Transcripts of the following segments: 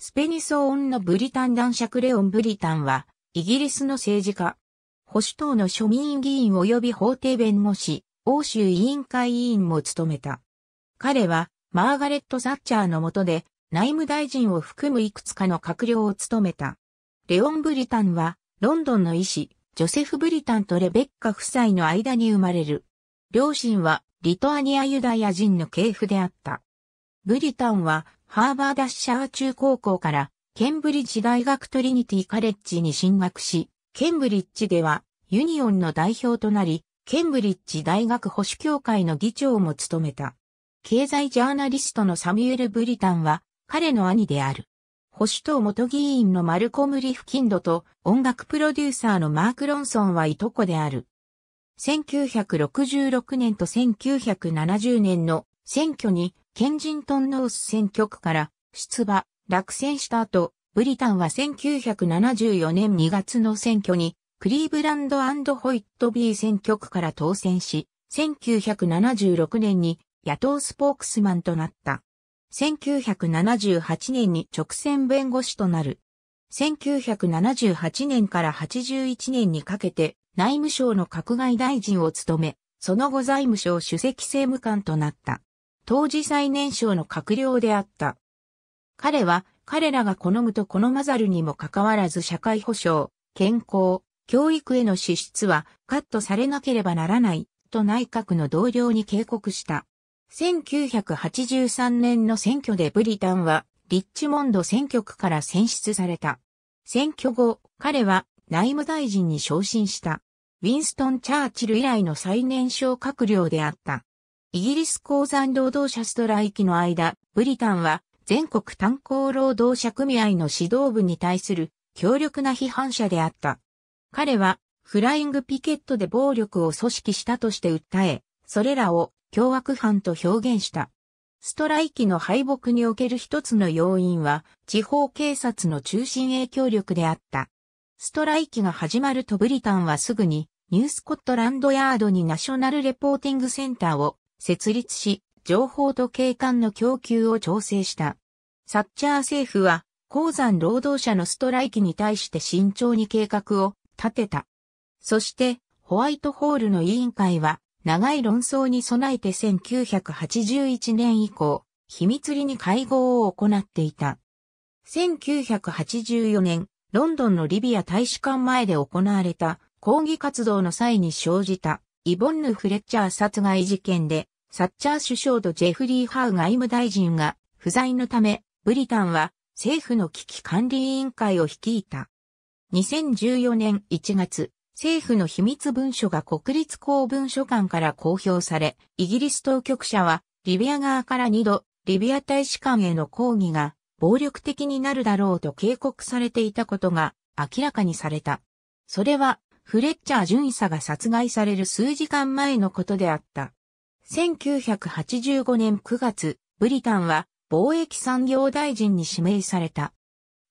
スペニソーンのブリタン男爵レオン・ブリタンは、イギリスの政治家、保守党の庶民議員及び法廷弁護士、欧州委員会委員も務めた。彼は、マーガレット・ザッチャーの下で、内務大臣を含むいくつかの閣僚を務めた。レオン・ブリタンは、ロンドンの医師、ジョセフ・ブリタンとレベッカ夫妻の間に生まれる。両親は、リトアニアユダヤ人の系譜であった。ブリタンは、ハーバーダッシャー中高校からケンブリッジ大学トリニティカレッジに進学し、ケンブリッジではユニオンの代表となり、ケンブリッジ大学保守協会の議長も務めた。経済ジャーナリストのサミュエル・ブリタンは彼の兄である。保守党元議員のマルコム・リフキンドと音楽プロデューサーのマーク・ロンソンはいとこである。1966年と1970年の選挙にケンジントンノース選挙区から出馬、落選した後、ブリタンは1974年2月の選挙に、クリーブランドホイットビー選挙区から当選し、1976年に野党スポークスマンとなった。1978年に直線弁護士となる。1978年から81年にかけて内務省の閣外大臣を務め、その後財務省主席政務官となった。当時最年少の閣僚であった。彼は彼らが好むと好まざるにもかかわらず社会保障、健康、教育への支出はカットされなければならないと内閣の同僚に警告した。1983年の選挙でブリタンはリッチモンド選挙区から選出された。選挙後、彼は内務大臣に昇進した。ウィンストン・チャーチル以来の最年少閣僚であった。イギリス鉱山労働者ストライキの間、ブリタンは全国炭鉱労働者組合の指導部に対する強力な批判者であった。彼はフライングピケットで暴力を組織したとして訴え、それらを凶悪犯と表現した。ストライキの敗北における一つの要因は地方警察の中心影響力であった。ストライキが始まるとブリタンはすぐにニュースコットランドヤードにナショナルレポーティングセンターを設立し、情報と警官の供給を調整した。サッチャー政府は、鉱山労働者のストライキに対して慎重に計画を立てた。そして、ホワイトホールの委員会は、長い論争に備えて1981年以降、秘密裏に会合を行っていた。1984年、ロンドンのリビア大使館前で行われた抗議活動の際に生じたイボンヌ・フレッチャー殺害事件で、サッチャー首相とジェフリー・ハウ外務大臣が不在のため、ブリタンは政府の危機管理委員会を率いた。2014年1月、政府の秘密文書が国立公文書館から公表され、イギリス当局者は、リビア側から2度、リビア大使館への抗議が暴力的になるだろうと警告されていたことが明らかにされた。それはフレッチャー巡査が殺害される数時間前のことであった。1985年9月、ブリタンは貿易産業大臣に指名された。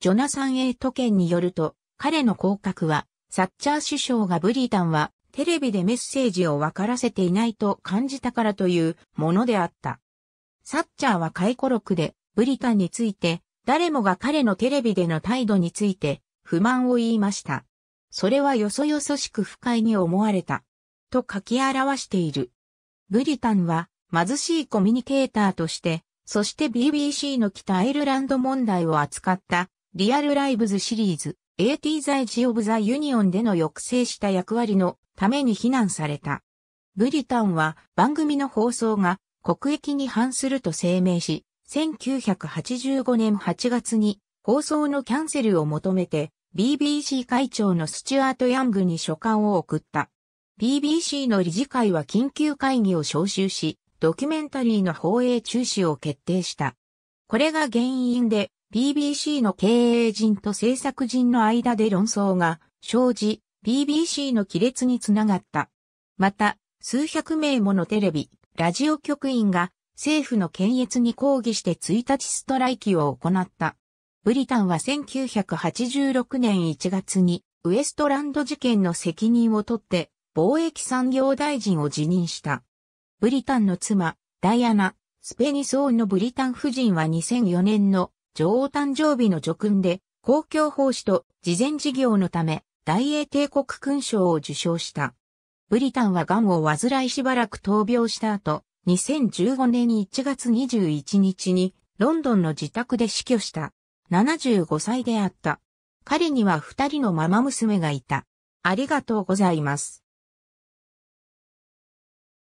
ジョナサン・エイト県によると、彼の降格は、サッチャー首相がブリタンはテレビでメッセージを分からせていないと感じたからというものであった。サッチャーは回顧録でブリタンについて誰もが彼のテレビでの態度について不満を言いました。それはよそよそしく不快に思われた。と書き表している。ブリタンは貧しいコミュニケーターとして、そして BBC の北アイルランド問題を扱ったリアルライブズシリーズ AT 在地オブザユニオンでの抑制した役割のために非難された。ブリタンは番組の放送が国益に反すると声明し、1985年8月に放送のキャンセルを求めて BBC 会長のスチュアート・ヤングに書簡を送った。BBC の理事会は緊急会議を招集し、ドキュメンタリーの放映中止を決定した。これが原因で、BBC の経営陣と制作陣の間で論争が生じ、BBC の亀裂につながった。また、数百名ものテレビ、ラジオ局員が政府の検閲に抗議して1日ストライキを行った。ブリタンは1986年1月にウエストランド事件の責任を取って貿易産業大臣を辞任した。ブリタンの妻、ダイアナ・スペニス王のブリタン夫人は2004年の女王誕生日の叙勲で公共奉仕と慈善事業のため大英帝国勲章を受章した。ブリタンは癌を患いしばらく闘病した後、2015年1月21日にロンドンの自宅で死去した。75歳であった。彼には二人のママ娘がいた。ありがとうございます。